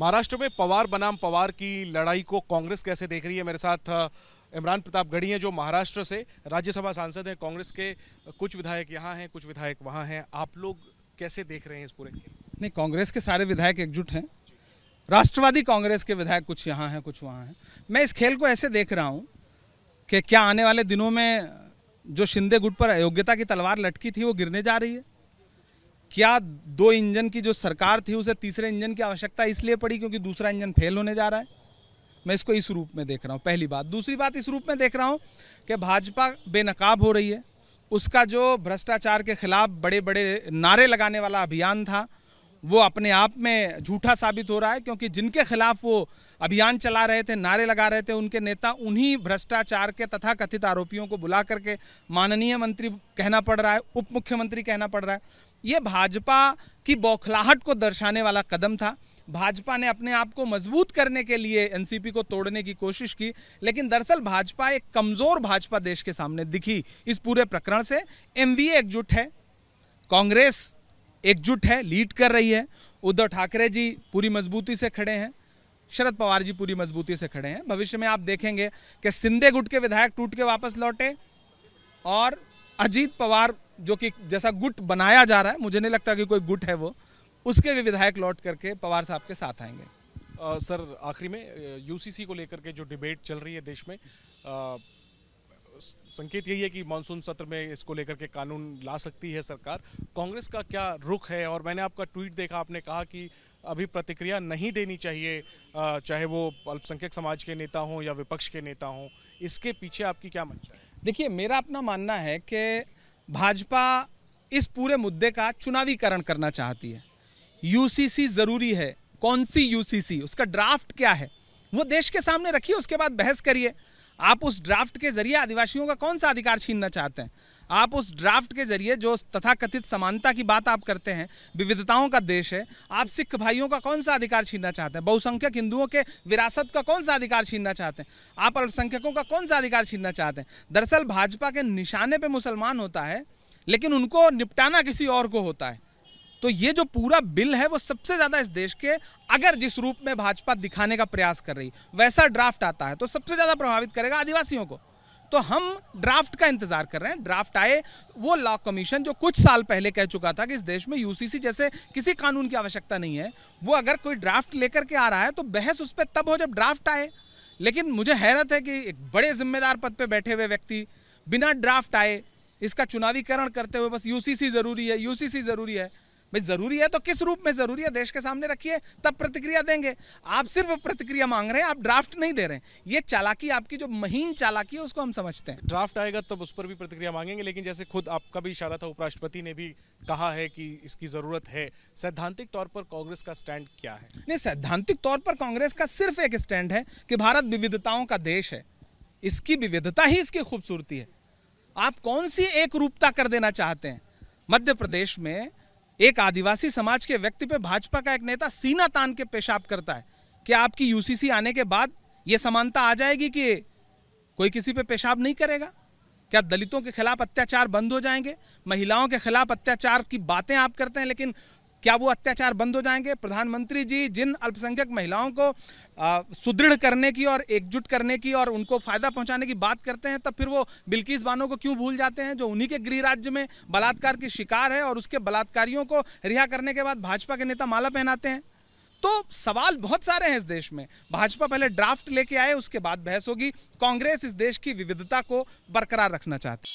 महाराष्ट्र में पवार बनाम पवार की लड़ाई को कांग्रेस कैसे देख रही है मेरे साथ इमरान प्रताप गढ़ी हैं जो महाराष्ट्र से राज्यसभा सांसद हैं कांग्रेस के कुछ विधायक यहाँ हैं कुछ विधायक वहाँ हैं आप लोग कैसे देख रहे हैं इस पूरे नहीं कांग्रेस के सारे विधायक एकजुट हैं राष्ट्रवादी कांग्रेस के विधायक कुछ यहाँ हैं कुछ वहाँ हैं मैं इस खेल को ऐसे देख रहा हूँ कि क्या आने वाले दिनों में जो शिंदे गुट पर अयोग्यता की तलवार लटकी थी वो गिरने जा रही है क्या दो इंजन की जो सरकार थी उसे तीसरे इंजन की आवश्यकता इसलिए पड़ी क्योंकि दूसरा इंजन फेल होने जा रहा है मैं इसको इस रूप में देख रहा हूँ पहली बात दूसरी बात इस रूप में देख रहा हूँ कि भाजपा बेनकाब हो रही है उसका जो भ्रष्टाचार के खिलाफ बड़े बड़े नारे लगाने वाला अभियान था वो अपने आप में झूठा साबित हो रहा है क्योंकि जिनके खिलाफ वो अभियान चला रहे थे नारे लगा रहे थे उनके नेता उन्हीं भ्रष्टाचार के तथा कथित आरोपियों को बुला करके माननीय मंत्री कहना पड़ रहा है उप मुख्यमंत्री कहना पड़ रहा है ये भाजपा की बौखलाहट को दर्शाने वाला कदम था भाजपा ने अपने आप को मजबूत करने के लिए एनसीपी को तोड़ने की कोशिश की लेकिन दरअसल भाजपा एक कमज़ोर भाजपा देश के सामने दिखी इस पूरे प्रकरण से एमवीए एकजुट है कांग्रेस एकजुट है लीड कर रही है उद्धव ठाकरे जी पूरी मजबूती से खड़े हैं शरद पवार जी पूरी मजबूती से खड़े हैं भविष्य में आप देखेंगे कि सिंधे गुट के विधायक टूट के वापस लौटे और अजीत पवार जो कि जैसा गुट बनाया जा रहा है मुझे नहीं लगता कि कोई गुट है वो उसके भी विधायक लौट करके पवार साहब के साथ आएंगे आ, सर आखिरी में यूसीसी को लेकर के जो डिबेट चल रही है देश में आ, संकेत यही है कि मानसून सत्र में इसको लेकर के कानून ला सकती है सरकार कांग्रेस का क्या रुख है और मैंने आपका ट्वीट देखा आपने कहा कि अभी प्रतिक्रिया नहीं देनी चाहिए चाहे वो अल्पसंख्यक समाज के नेता हों या विपक्ष के नेता हों इसके पीछे आपकी क्या मंशा है देखिए मेरा अपना मानना है कि भाजपा इस पूरे मुद्दे का चुनावीकरण करना चाहती है यूसीसी ज़रूरी है कौन सी यूसीसी उसका ड्राफ्ट क्या है वो देश के सामने रखिए उसके बाद बहस करिए आप उस ड्राफ्ट के जरिए आदिवासियों का कौन सा अधिकार छीनना चाहते हैं आप उस ड्राफ्ट के जरिए जो तथाकथित समानता की बात आप करते हैं विविधताओं का देश है आप सिख भाइयों का कौन सा अधिकार छीनना चाहते हैं बहुसंख्यक हिंदुओं के विरासत का कौन सा अधिकार छीनना चाहते हैं आप अल्पसंख्यकों का कौन सा अधिकार छीनना चाहते हैं दरअसल भाजपा के निशाने पर मुसलमान होता है लेकिन उनको निपटाना किसी और को होता है तो ये जो पूरा बिल है वो सबसे ज़्यादा इस देश के अगर जिस रूप में भाजपा दिखाने का प्रयास कर रही वैसा ड्राफ्ट आता है तो सबसे ज़्यादा प्रभावित करेगा आदिवासियों को तो हम ड्राफ्ट का इंतजार कर रहे हैं ड्राफ्ट आए वो लॉ कमीशन जो कुछ साल पहले कह चुका था कि इस देश में यूसीसी जैसे किसी कानून की आवश्यकता नहीं है वो अगर कोई ड्राफ्ट लेकर के आ रहा है तो बहस उस पर तब हो जब ड्राफ्ट आए लेकिन मुझे हैरत है कि एक बड़े जिम्मेदार पद पर बैठे हुए व्यक्ति बिना ड्राफ्ट आए इसका चुनावीकरण करते हुए बस यूसीसी ज़रूरी है यूसीसी ज़रूरी है भाई ज़रूरी है तो किस रूप में ज़रूरी है देश के सामने रखिए तब प्रतिक्रिया देंगे आप सिर्फ प्रतिक्रिया मांग रहे हैं आप ड्राफ्ट नहीं दे रहे हैं ये चालाकी आपकी जो महीन चालाकी है उसको हम समझते हैं ड्राफ्ट आएगा तब उस पर भी प्रतिक्रिया मांगेंगे लेकिन जैसे खुद आपका भी इशारा था उपराष्ट्रपति ने भी कहा है कि इसकी ज़रूरत है सैद्धांतिक तौर पर कांग्रेस का स्टैंड क्या है नहीं सैद्धांतिक तौर पर कांग्रेस का सिर्फ एक स्टैंड है कि भारत विविधताओं का देश है इसकी विविधता ही इसकी खूबसूरती है आप कौन सी एक रूपता कर देना चाहते हैं मध्य प्रदेश में एक आदिवासी समाज के व्यक्ति पे भाजपा का एक नेता सीना तान के पेशाब करता है कि आपकी यूसीसी आने के बाद ये समानता आ जाएगी कि कोई किसी पे पेशाब नहीं करेगा क्या दलितों के खिलाफ अत्याचार बंद हो जाएंगे महिलाओं के खिलाफ अत्याचार की बातें आप करते हैं लेकिन क्या वो अत्याचार बंद हो जाएंगे प्रधानमंत्री जी जिन अल्पसंख्यक महिलाओं को सुदृढ़ करने की और एकजुट करने की और उनको फ़ायदा पहुंचाने की बात करते हैं तब फिर वो बिल्किस बानो को क्यों भूल जाते हैं जो उन्हीं के गृह राज्य में बलात्कार की शिकार है और उसके बलात्कारियों को रिहा करने के बाद भाजपा के नेता माला पहनाते हैं तो सवाल बहुत सारे हैं इस देश में भाजपा पहले ड्राफ्ट लेके आए उसके बाद बहस होगी कांग्रेस इस देश की विविधता को बरकरार रखना चाहती